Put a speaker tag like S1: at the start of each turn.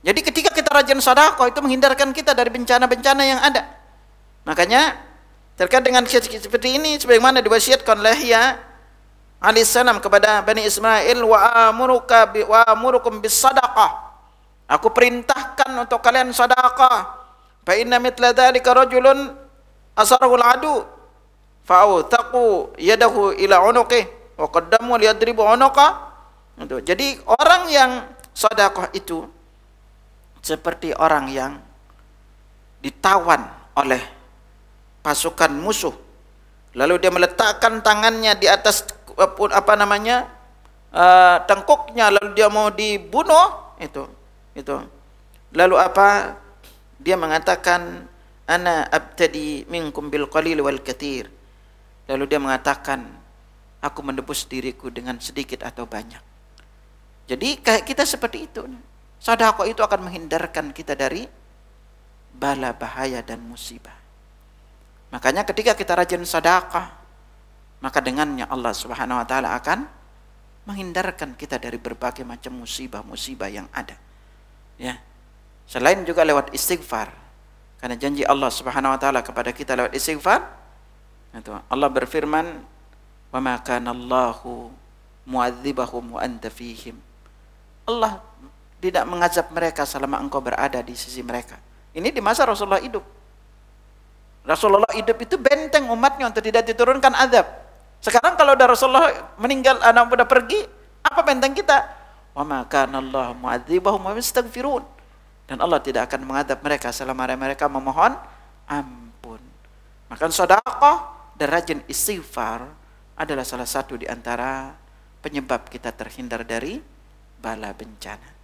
S1: Jadi ketika kita rajin sodakoh itu menghindarkan kita dari bencana-bencana yang ada. Makanya terkait dengan seperti ini sebagaimana diwasiatkan oleh ya sanam kepada Bani Ismail wa amuruka bi wa amurukum bis sadaqah. Aku perintahkan untuk kalian sedekah. Fa inna mitla dzalika rajulun asarahu al-adu fa awtaqu yadahu ila unuqi wa qaddamu liyadribu unuqa. Jadi orang yang sedekah itu seperti orang yang ditawan oleh pasukan musuh. Lalu dia meletakkan tangannya di atas apa namanya uh, tengkuknya, lalu dia mau dibunuh itu, itu. Lalu apa? Dia mengatakan, "Ana abtadi minkum bil qalil wal katir." Lalu dia mengatakan, "Aku menebus diriku dengan sedikit atau banyak." Jadi kayak kita seperti itu. Sadako itu akan menghindarkan kita dari bala bahaya dan musibah. Makanya ketika kita rajin sedekah, maka dengannya Allah Subhanahu wa taala akan menghindarkan kita dari berbagai macam musibah-musibah yang ada. Ya. Selain juga lewat istighfar. Karena janji Allah Subhanahu wa taala kepada kita lewat istighfar, Allah berfirman, "Wa ma Allahu mu'adzibahum wa anta fihim." Allah tidak mengazab mereka selama engkau berada di sisi mereka. Ini di masa Rasulullah hidup. Rasulullah hidup itu benteng umatnya untuk tidak diturunkan azab. Sekarang kalau udah Rasulullah meninggal, anak muda pergi, apa benteng kita? Wa ma Allah mu'adzibahum wa Dan Allah tidak akan mengadab mereka selama mereka memohon ampun. Maka sedekah dan rajin istighfar adalah salah satu di antara penyebab kita terhindar dari bala bencana.